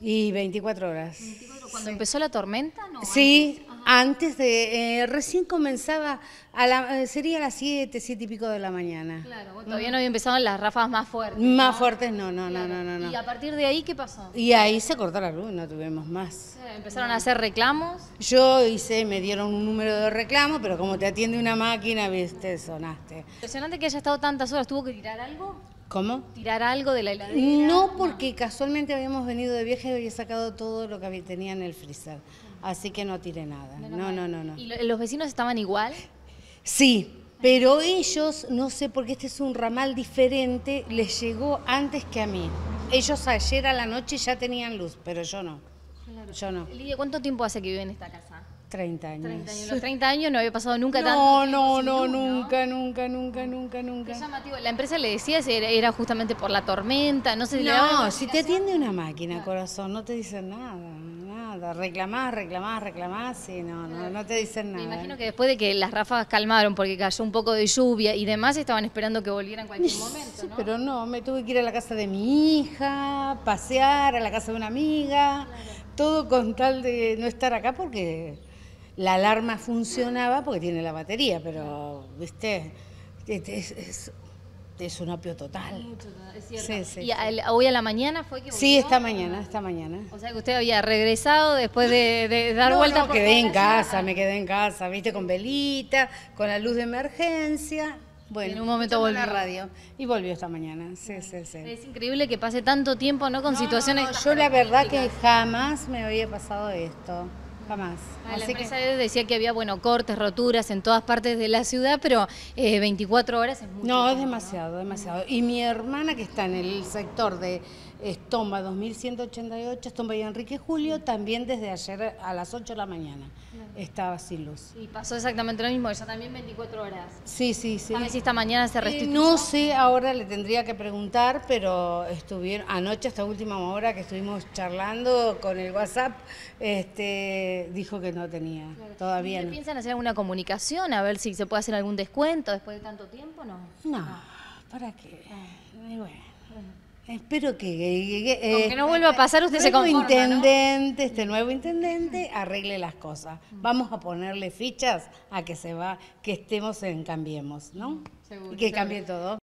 Y 24 horas. ¿Cuando empezó la tormenta? sí, antes, de... Eh, recién comenzaba, a la, eh, sería a las 7, 7 y pico de la mañana. Claro, todavía no, había empezado las ráfagas más fuertes. Más fuertes, no, no, no, no, no, ¿Y a partir de ahí qué pasó? Y ahí se cortó la luz, no tuvimos más. ¿Empezaron a hacer reclamos? Yo hice, me dieron un número de reclamo, pero como te atiende una máquina, viste, sonaste. Impresionante que haya estado tantas horas, ¿tuvo que tirar algo? ¿Cómo? ¿Tirar algo de la heladera? No, porque casualmente habíamos venido de viaje y había sacado todo lo que tenía en el freezer. Así que no tiré nada. No, no, no, no. ¿Y los vecinos estaban igual? Sí, pero ellos, no sé, porque este es un ramal diferente, les llegó antes que a mí. Ellos ayer a la noche ya tenían luz, pero yo no. Yo no. Lidia, ¿cuánto tiempo hace que vive en esta casa? 30 años. 30 años. Los 30 años no había pasado nunca tanto. No, no, nunca, no, nunca, nunca, nunca, nunca, nunca. La empresa le decía si era justamente por la tormenta, no sé si No, si te atiende una máquina, corazón, no te dicen nada, nada. Reclamás, reclamás, reclamás, y no, no, te dicen nada. Me imagino que después de que las ráfagas calmaron porque cayó un poco de lluvia y demás, estaban esperando que volvieran en cualquier momento, sí, pero no, me tuve que ir a la casa de mi hija, pasear a la casa de una amiga, todo con tal de no estar acá porque la alarma funcionaba porque tiene la batería, pero, viste, es, un opio total. Sí, sí, ¿Y hoy a la mañana fue que Sí, esta mañana, esta mañana. O sea que usted había regresado después de, dar vuelta vueltas. No, quedé en casa, me quedé en casa, viste, con velita, con la luz de emergencia. Bueno, en un momento volvió. la radio y volvió esta mañana. Sí, sí, sí. Es increíble que pase tanto tiempo, ¿no? Con situaciones. yo la verdad que jamás me había pasado esto jamás. Ah, la Así decía que había bueno cortes, roturas en todas partes de la ciudad, pero 24 eh, horas es mucho. No, es demasiado, demasiado. Y mi hermana que está en el sector de Estomba 2188, Estomba y Enrique Julio, también desde ayer a las 8 de la mañana estaba sin luz. Y pasó exactamente lo mismo, ella también 24 horas. Sí, sí, sí. A ver si esta mañana se eh, restituyó. no sé, ahora le tendría que preguntar, pero estuvieron anoche esta última hora que estuvimos charlando con el WhatsApp, este dijo que no tenía. Todavía no. ¿Piensan hacer alguna comunicación a ver si se puede hacer algún descuento después de tanto tiempo? No. No, ¿para qué? Ah. bueno, espero que, que, no eh, vuelva a pasar, usted se conforma, intendente, Este nuevo intendente arregle las cosas. Mm. Vamos a ponerle fichas a que se va, que estemos en Cambiemos, ¿no? Seguro, que cambie todo.